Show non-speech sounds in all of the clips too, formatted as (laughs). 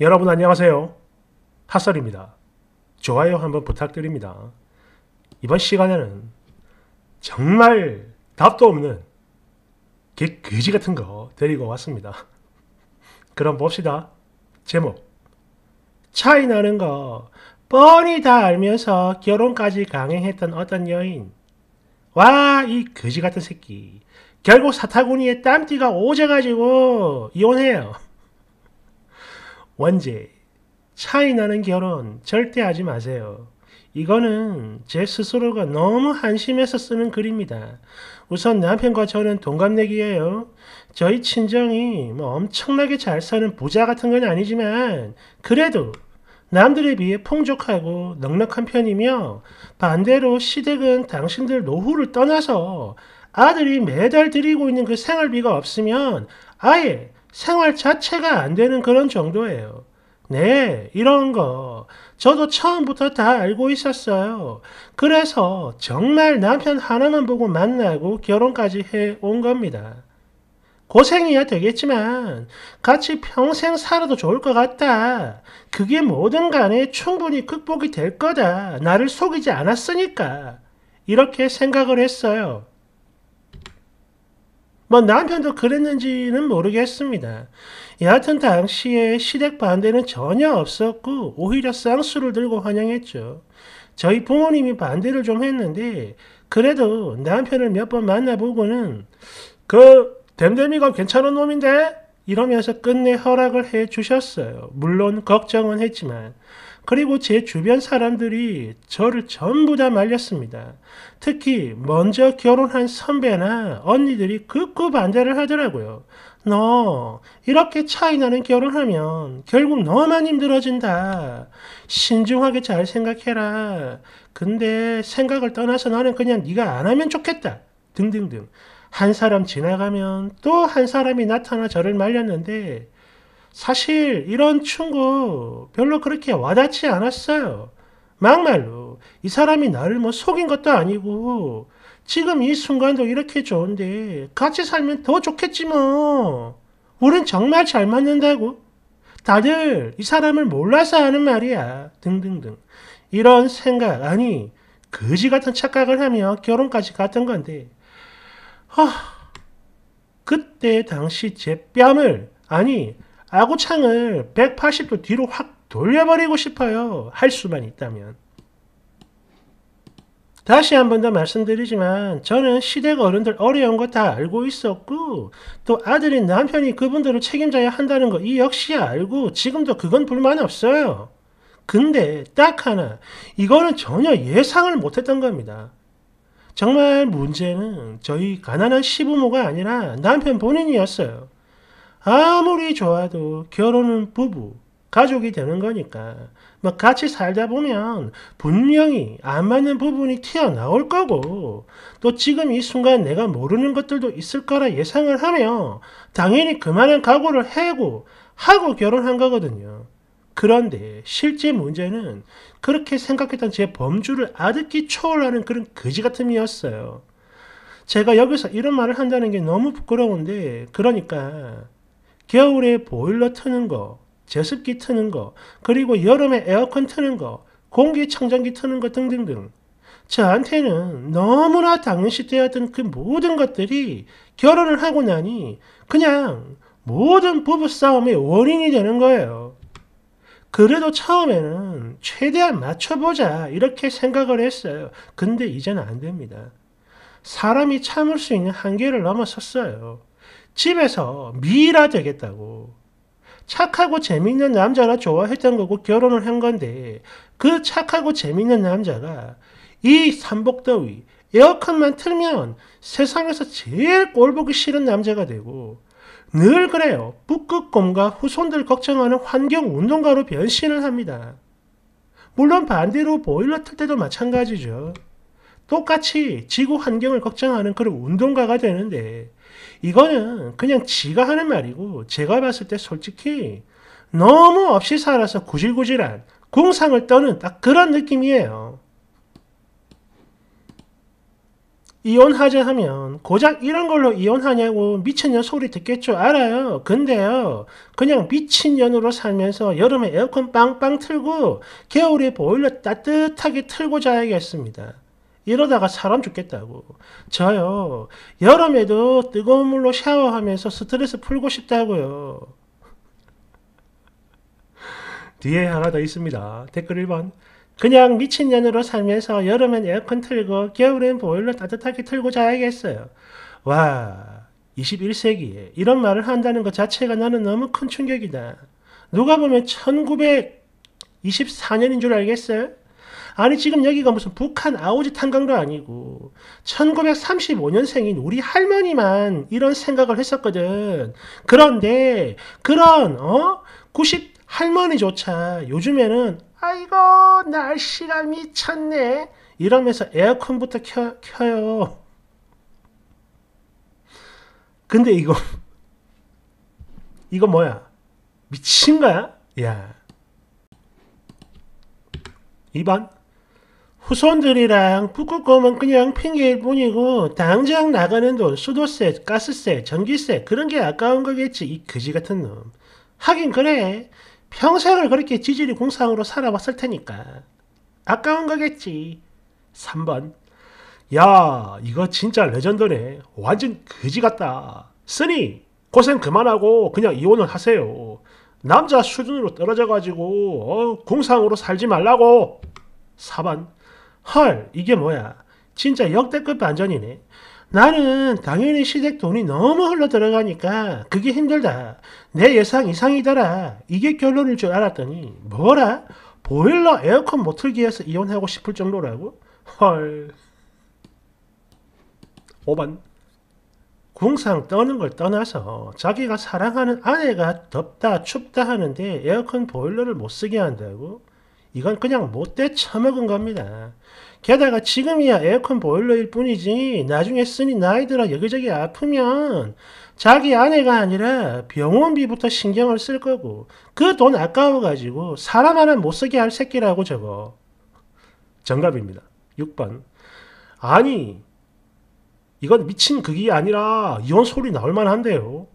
여러분 안녕하세요. 핫설입니다. 좋아요 한번 부탁드립니다. 이번 시간에는 정말 답도 없는 개그지 같은 거 데리고 왔습니다. (laughs) 그럼 봅시다. 제목 차이 나는 거 뻔히 다 알면서 결혼까지 강행했던 어떤 여인 와이 거지 같은 새끼 결국 사타구니에 땀띠가 오져가지고 이혼해요. (laughs) 원제, 차이 나는 결혼 절대 하지 마세요. 이거는 제 스스로가 너무 한심해서 쓰는 글입니다. 우선 남편과 저는 동갑내기예요. 저희 친정이 뭐 엄청나게 잘 사는 부자 같은 건 아니지만 그래도 남들에 비해 풍족하고 넉넉한 편이며 반대로 시댁은 당신들 노후를 떠나서 아들이 매달 드리고 있는 그 생활비가 없으면 아예 생활 자체가 안 되는 그런 정도예요. 네, 이런 거 저도 처음부터 다 알고 있었어요. 그래서 정말 남편 하나만 보고 만나고 결혼까지 해온 겁니다. 고생이야 되겠지만 같이 평생 살아도 좋을 것 같다. 그게 뭐든 간에 충분히 극복이 될 거다. 나를 속이지 않았으니까. 이렇게 생각을 했어요. 뭐 남편도 그랬는지는 모르겠습니다. 여하튼 당시에 시댁 반대는 전혀 없었고 오히려 쌍수를 들고 환영했죠. 저희 부모님이 반대를 좀 했는데 그래도 남편을 몇 번 만나보고는 그 댐댐이가 괜찮은 놈인데 이러면서 끝내 허락을 해 주셨어요. 물론 걱정은 했지만 그리고 제 주변 사람들이 저를 전부 다 말렸습니다. 특히 먼저 결혼한 선배나 언니들이 극구 반대를 하더라고요. 너 이렇게 차이나는 결혼하면 결국 너만 힘들어진다. 신중하게 잘 생각해라. 근데 생각을 떠나서 나는 그냥 네가 안 하면 좋겠다. 등등등. 한 사람 지나가면 또 한 사람이 나타나 저를 말렸는데 사실 이런 충고 별로 그렇게 와닿지 않았어요. 막말로 이 사람이 나를 뭐 속인 것도 아니고 지금 이 순간도 이렇게 좋은데 같이 살면 더 좋겠지 뭐. 우린 정말 잘 맞는다고. 다들 이 사람을 몰라서 하는 말이야. 등등등. 이런 생각, 아니, 거지 같은 착각을 하며 결혼까지 갔던 건데, 허, 그때 당시 제 뺨을, 아니, 아구창을 180도 뒤로 확 돌려버리고 싶어요. 할 수만 있다면. 다시 한 번 더 말씀드리지만 저는 시댁 어른들 어려운 거 다 알고 있었고 또 아들인 남편이 그분들을 책임져야 한다는 거 이 역시 알고 지금도 그건 불만 없어요. 근데 딱 하나 이거는 전혀 예상을 못했던 겁니다. 정말 문제는 저희 가난한 시부모가 아니라 남편 본인이었어요. 아무리 좋아도 결혼은 부부, 가족이 되는 거니까 뭐 같이 살다 보면 분명히 안 맞는 부분이 튀어나올 거고 또 지금 이 순간 내가 모르는 것들도 있을 거라 예상을 하며 당연히 그만한 각오를 해고 하고 결혼한 거거든요. 그런데 실제 문제는 그렇게 생각했던 제 범주를 아득히 초월하는 그런 거지 같음이었어요. 제가 여기서 이런 말을 한다는 게 너무 부끄러운데 그러니까 겨울에 보일러 트는 거, 제습기 트는 거, 그리고 여름에 에어컨 트는 거, 공기청정기 트는 거 등등등. 저한테는 너무나 당연시 되었던 그 모든 것들이 결혼을 하고 나니 그냥 모든 부부싸움의 원인이 되는 거예요. 그래도 처음에는 최대한 맞춰보자 이렇게 생각을 했어요. 근데 이제는 안 됩니다. 사람이 참을 수 있는 한계를 넘어섰어요. 집에서 미라 되겠다고 착하고 재밌는 남자가 좋아했던 거고 결혼을 한 건데 그 착하고 재밌는 남자가 이 삼복더위 에어컨만 틀면 세상에서 제일 꼴보기 싫은 남자가 되고 늘 그래요. 북극곰과 후손들 걱정하는 환경운동가로 변신을 합니다. 물론 반대로 보일러 틀 때도 마찬가지죠. 똑같이 지구 환경을 걱정하는 그런 운동가가 되는데 이거는 그냥 지가 하는 말이고 제가 봤을 때 솔직히 너무 없이 살아서 구질구질한 궁상을 떠는 딱 그런 느낌이에요. 이혼하자 하면 고작 이런 걸로 이혼하냐고 미친년 소리 듣겠죠 알아요 근데요 그냥 미친년으로 살면서 여름에 에어컨 빵빵 틀고 겨울에 보일러 따뜻하게 틀고 자야겠습니다 이러다가 사람 죽겠다고. 저요. 여름에도 뜨거운 물로 샤워하면서 스트레스 풀고 싶다고요. (laughs) 뒤에 하나 더 있습니다. 댓글 1번. 그냥 미친년으로 살면서 여름엔 에어컨 틀고 겨울엔 보일러 따뜻하게 틀고 자야겠어요. 와, 21세기에 이런 말을 한다는 것 자체가 나는 너무 큰 충격이다. 누가 보면 1924년인 줄 알겠어요? 아니 지금 여기가 무슨 북한 아오지 탄광도 아니고 1935년생인 우리 할머니만 이런 생각을 했었거든. 그런데 그런 어? 90 할머니조차 요즘에는 아이고 날씨가 미쳤네 이러면서 에어컨부터 켜, 켜요. 근데 이거 이거 뭐야? 미친 거야? 야. 2번 후손들이랑 북극곰은 그냥 핑계일 뿐이고 당장 나가는 돈 수도세, 가스세, 전기세 그런 게 아까운 거겠지 이거지 같은 놈. 하긴 그래. 평생을 그렇게 지질이 공상으로 살아왔을 테니까 아까운 거겠지. 3번 야 이거 진짜 레전드네. 완전 거지 같다. 쓰니 고생 그만하고 그냥 이혼을 하세요. 남자 수준으로 떨어져가지고 어, 공상으로 살지 말라고. 4번 헐 이게 뭐야 진짜 역대급 반전이네 나는 당연히 시댁 돈이 너무 흘러 들어가니까 그게 힘들다 내 예상 이상이더라 이게 결론일 줄 알았더니 뭐라 보일러 에어컨 못 틀기 위 해서 이혼하고 싶을 정도라고 헐 5번 궁상 떠는 걸 떠나서 자기가 사랑하는 아내가 덥다 춥다 하는데 에어컨 보일러를 못 쓰게 한다고? 이건 그냥 못돼 처먹은 겁니다. 게다가 지금이야 에어컨 보일러일 뿐이지 나중에 쓰니 나이 들어 여기저기 아프면 자기 아내가 아니라 병원비부터 신경을 쓸 거고 그 돈 아까워가지고 사람 하나 못 쓰게 할 새끼라고 저거. 정답입니다. 6번. 아니 이건 미친 그게 아니라 이혼 소리 나올 만한데요.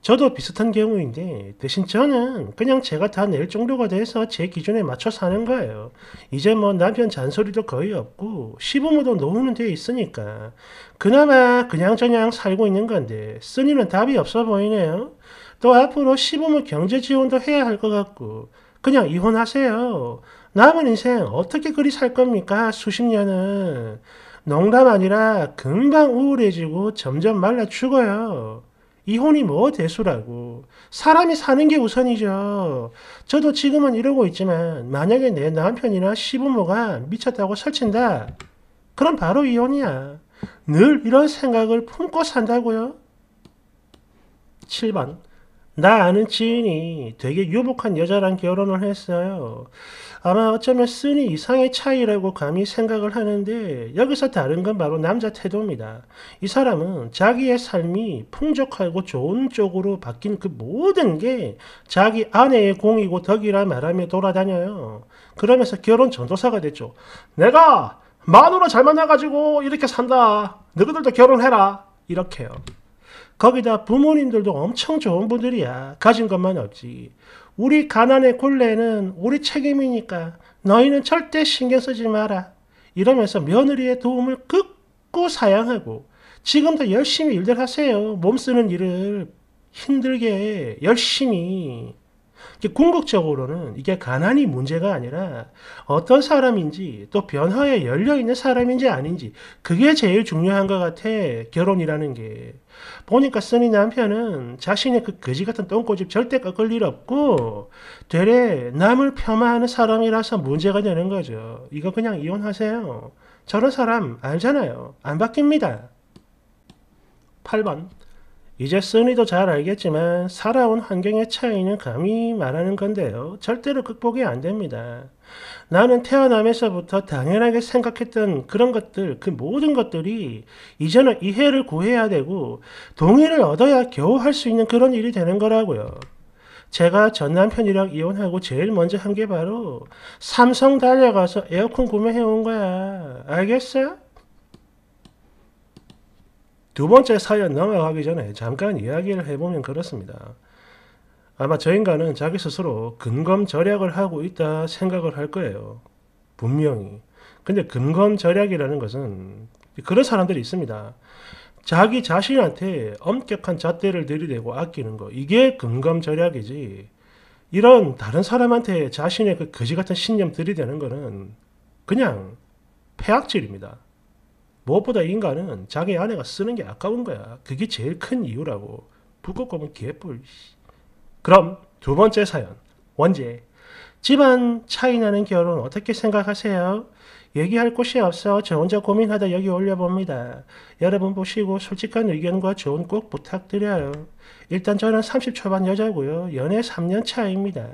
저도 비슷한 경우인데 대신 저는 그냥 제가 다 낼 정도가 돼서 제 기준에 맞춰 사는 거예요. 이제 뭐 남편 잔소리도 거의 없고 시부모도 노후는 돼 있으니까 그나마 그냥저냥 살고 있는 건데 쓰니는 답이 없어 보이네요. 또 앞으로 시부모 경제 지원도 해야 할 것 같고 그냥 이혼하세요. 남은 인생 어떻게 그리 살 겁니까? 수십 년은. 농담 아니라 금방 우울해지고 점점 말라 죽어요. 이혼이 뭐 대수라고. 사람이 사는 게 우선이죠. 저도 지금은 이러고 있지만 만약에 내 남편이나 시부모가 미쳤다고 설친다. 그럼 바로 이혼이야. 늘 이런 생각을 품고 산다고요. 7번 나 아는 지인이 되게 유복한 여자랑 결혼을 했어요. 아마 어쩌면 쓰니 이상의 차이라고 감히 생각을 하는데 여기서 다른 건 바로 남자 태도입니다. 이 사람은 자기의 삶이 풍족하고 좋은 쪽으로 바뀐 그 모든 게 자기 아내의 공이고 덕이라 말하며 돌아다녀요. 그러면서 결혼 전도사가 됐죠. 내가 만으로 잘 만나가지고 이렇게 산다. 너희들도 결혼해라. 이렇게요. 거기다 부모님들도 엄청 좋은 분들이야. 가진 것만 없지. 우리 가난의 굴레는 우리 책임이니까 너희는 절대 신경 쓰지 마라. 이러면서 며느리의 도움을 극고 사양하고 지금도 열심히 일들 하세요. 몸 쓰는 일을 힘들게 열심히 궁극적으로는 이게 가난이 문제가 아니라 어떤 사람인지 또 변화에 열려있는 사람인지 아닌지 그게 제일 중요한 것 같아 결혼이라는 게 보니까 쓰니 남편은 자신의 그 거지 같은 똥꼬집 절대 꺾을 일 없고 되레 남을 폄하하는 사람이라서 문제가 되는 거죠 이거 그냥 이혼하세요 저런 사람 알잖아요 안 바뀝니다 8번 이제 쓴이도 잘 알겠지만 살아온 환경의 차이는 감히 말하는 건데요. 절대로 극복이 안 됩니다. 나는 태어남에서부터 당연하게 생각했던 그런 것들, 그 모든 것들이 이제는 이해를 구해야 되고 동의를 얻어야 겨우 할 수 있는 그런 일이 되는 거라고요. 제가 전 남편이랑 이혼하고 제일 먼저 한 게 바로 삼성 달려가서 에어컨 구매해 온 거야. 알겠어? 요두 번째 사연 넘어가기 전에 잠깐 이야기를 해보면 그렇습니다. 아마 저 인간은 자기 스스로 근검 절약을 하고 있다 생각을 할 거예요. 분명히. 근데 근검 절약이라는 것은 그런 사람들이 있습니다. 자기 자신한테 엄격한 잣대를 들이대고 아끼는 거. 이게 근검 절약이지. 이런 다른 사람한테 자신의 그 거지 같은 신념 들이대는 거는 그냥 폐악질입니다. 무엇보다 인간은 자기 아내가 쓰는 게 아까운 거야. 그게 제일 큰 이유라고. 불꽃 검은 개뿔. 그럼 두 번째 사연. 원제. 집안 차이 나는 결혼 어떻게 생각하세요? 얘기할 곳이 없어 저 혼자 고민하다 여기 올려봅니다. 여러분 보시고 솔직한 의견과 조언 꼭 부탁드려요. 일단 저는 30초반 여자고요. 연애 3년 차입니다.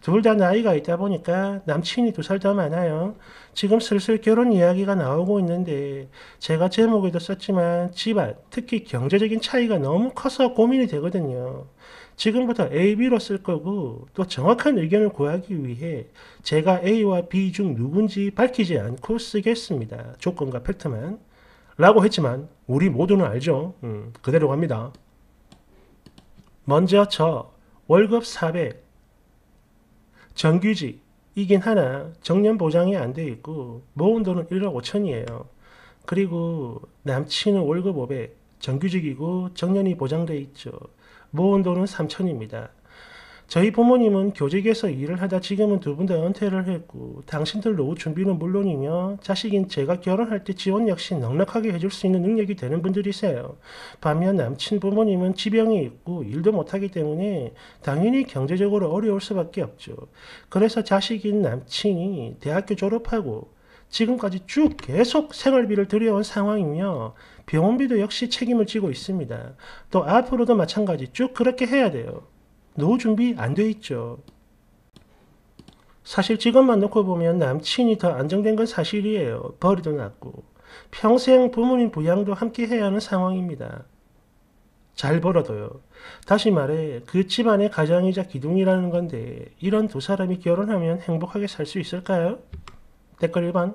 둘 다 나이가 있다 보니까 남친이 두 살 더 많아요. 지금 슬슬 결혼 이야기가 나오고 있는데 제가 제목에도 썼지만 집안, 특히 경제적인 차이가 너무 커서 고민이 되거든요. 지금부터 A, B로 쓸 거고 또 정확한 의견을 구하기 위해 제가 A와 B 중 누군지 밝히지 않고 쓰겠습니다. 조건과 팩트만 라고 했지만 우리 모두는 알죠. 음, 그대로 갑니다. 먼저 저 월급 400 정규직 이긴 하나 정년 보장이 안 돼 있고 모은 돈은 1억 5천이에요. 그리고 남친은 월급 500 정규직이고 정년이 보장돼 있죠. 모은 돈은 3천입니다. 저희 부모님은 교직에서 일을 하다 지금은 두 분 다 은퇴를 했고 당신들 노후 준비는 물론이며 자식인 제가 결혼할 때 지원 역시 넉넉하게 해줄 수 있는 능력이 되는 분들이세요. 반면 남친 부모님은 지병이 있고 일도 못하기 때문에 당연히 경제적으로 어려울 수밖에 없죠. 그래서 자식인 남친이 대학교 졸업하고 지금까지 쭉 계속 생활비를 들여온 상황이며 병원비도 역시 책임을 지고 있습니다. 또 앞으로도 마찬가지 쭉 그렇게 해야 돼요. 노후 준비 안 돼 있죠. 사실 직업만 놓고 보면 남친이 더 안정된 건 사실이에요. 벌이도 낮고 평생 부모님 부양도 함께 해야 하는 상황입니다. 잘 벌어도요. 다시 말해 그 집안의 가장이자 기둥이라는 건데 이런 두 사람이 결혼하면 행복하게 살 수 있을까요? 댓글 1번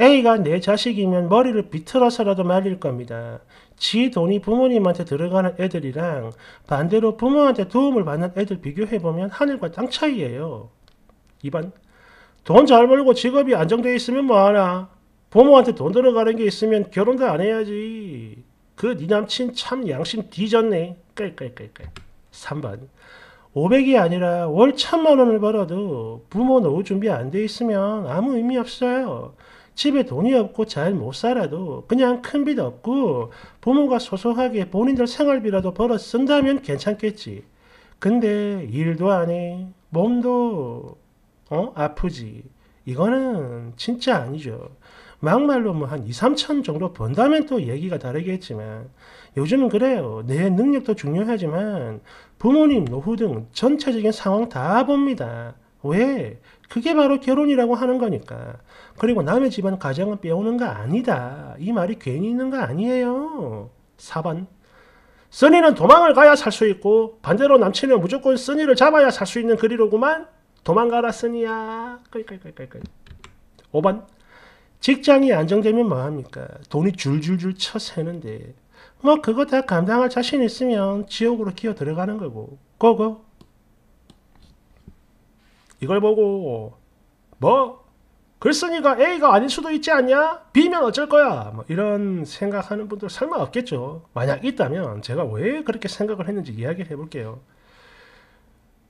A가 내 자식이면 머리를 비틀어서라도 말릴 겁니다. 지 돈이 부모님한테 들어가는 애들이랑 반대로 부모한테 도움을 받는 애들 비교해보면 하늘과 땅 차이예요. 2번 돈 잘 벌고 직업이 안정돼 있으면 뭐하나? 부모한테 돈 들어가는 게 있으면 결혼도 안 해야지. 그 네 남친 참 양심 뒤졌네. 깔깔깔깔. 3번 500이 아니라 월1 0 0 0만 원을 벌어도 부모 노후 준비 안 돼 있으면 아무 의미 없어요. 집에 돈이 없고 잘 못 살아도 그냥 큰 빚 없고 부모가 소소하게 본인들 생활비라도 벌어 쓴다면 괜찮겠지. 근데 일도 안 해. 몸도 어? 아프지. 이거는 진짜 아니죠. 막말로 뭐 한 2, 3천 정도 번다면 또 얘기가 다르겠지만 요즘은 그래요. 내 능력도 중요하지만 부모님, 노후 등 전체적인 상황 다 봅니다. 왜? 그게 바로 결혼이라고 하는 거니까. 그리고 남의 집안 가정을 빼오는 거 아니다. 이 말이 괜히 있는 거 아니에요. 4번. 써니는 도망을 가야 살 수 있고 반대로 남친은 무조건 써니를 잡아야 살 수 있는 그리로구만. 도망가라 써니야. 5번. 직장이 안정되면 뭐합니까? 돈이 줄줄줄 쳐 새는데 뭐 그거 다 감당할 자신 있으면 지옥으로 기어 들어가는 거고 고고 이걸 보고 뭐 글쓴이가 A가 아닐 수도 있지 않냐? B면 어쩔 거야? 뭐 이런 생각하는 분들 설마 없겠죠. 만약 있다면 제가 왜 그렇게 생각을 했는지 이야기를 해볼게요.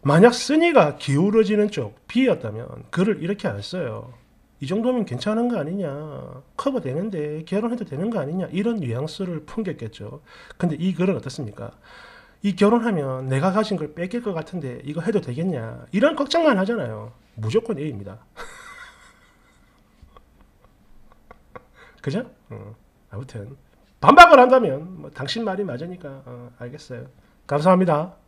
만약 쓴이가 기울어지는 쪽 B였다면 글을 이렇게 안 써요. 이 정도면 괜찮은 거 아니냐 커버되는데 결혼해도 되는 거 아니냐 이런 뉘앙스를 풍겼겠죠 근데 이 글은 어떻습니까 이 결혼하면 내가 가진 걸 뺏길 것 같은데 이거 해도 되겠냐 이런 걱정만 하잖아요 무조건 A입니다 (laughs) 그죠? 음, 아무튼 반박을 한다면 뭐 당신 말이 맞으니까 어, 알겠어요 감사합니다